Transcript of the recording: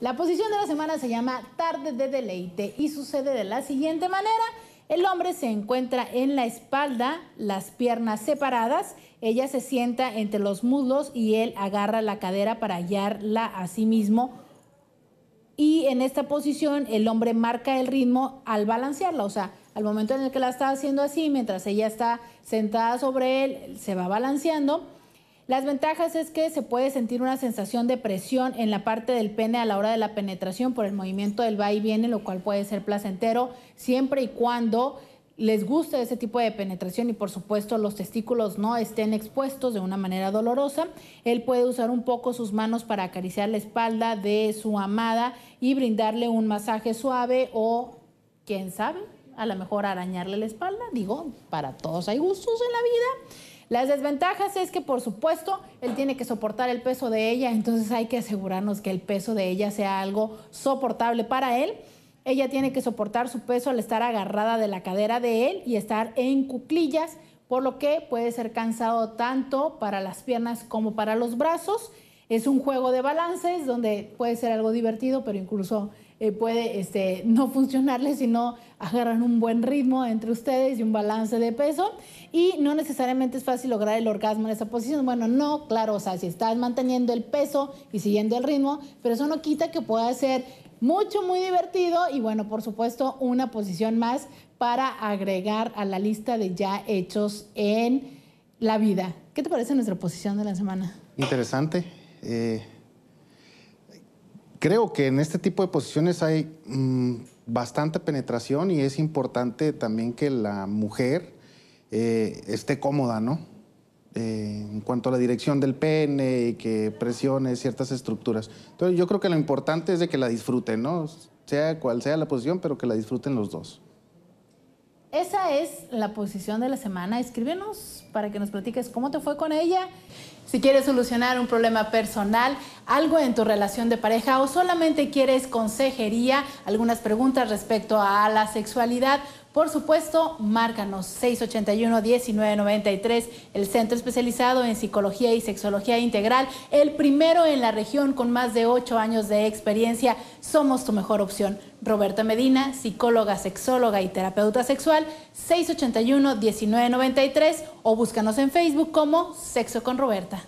La posición de la semana se llama Tarde de Deleite y sucede de la siguiente manera. El hombre se encuentra en la espalda, las piernas separadas, ella se sienta entre los muslos y él agarra la cadera para hallarla a sí mismo. Y en esta posición el hombre marca el ritmo al balancearla, o sea, al momento en el que la está haciendo así, mientras ella está sentada sobre él, se va balanceando las ventajas es que se puede sentir una sensación de presión en la parte del pene a la hora de la penetración por el movimiento del va y viene, lo cual puede ser placentero siempre y cuando les guste ese tipo de penetración y por supuesto los testículos no estén expuestos de una manera dolorosa. Él puede usar un poco sus manos para acariciar la espalda de su amada y brindarle un masaje suave o, quién sabe, a lo mejor arañarle la espalda. Digo, para todos hay gustos en la vida. Las desventajas es que, por supuesto, él tiene que soportar el peso de ella, entonces hay que asegurarnos que el peso de ella sea algo soportable para él. Ella tiene que soportar su peso al estar agarrada de la cadera de él y estar en cuclillas, por lo que puede ser cansado tanto para las piernas como para los brazos. Es un juego de balances donde puede ser algo divertido, pero incluso eh, puede este, no funcionarles si no agarran un buen ritmo entre ustedes y un balance de peso. Y no necesariamente es fácil lograr el orgasmo en esa posición. Bueno, no, claro, o sea, si estás manteniendo el peso y siguiendo el ritmo, pero eso no quita que pueda ser mucho, muy divertido y bueno, por supuesto, una posición más para agregar a la lista de ya hechos en la vida. ¿Qué te parece nuestra posición de la semana? Interesante. Eh, creo que en este tipo de posiciones hay mm, bastante penetración y es importante también que la mujer eh, esté cómoda, ¿no? Eh, en cuanto a la dirección del pene y que presione ciertas estructuras. Entonces yo creo que lo importante es de que la disfruten, ¿no? Sea cual sea la posición, pero que la disfruten los dos. Esa es la posición de la semana. Escríbenos para que nos platiques cómo te fue con ella. Si quieres solucionar un problema personal, algo en tu relación de pareja o solamente quieres consejería, algunas preguntas respecto a la sexualidad, por supuesto, márcanos 681-1993, el centro especializado en psicología y sexología integral, el primero en la región con más de ocho años de experiencia. Somos tu mejor opción. Roberta Medina, psicóloga, sexóloga y terapeuta sexual, 681-1993 o búscanos en Facebook como Sexo con Roberta.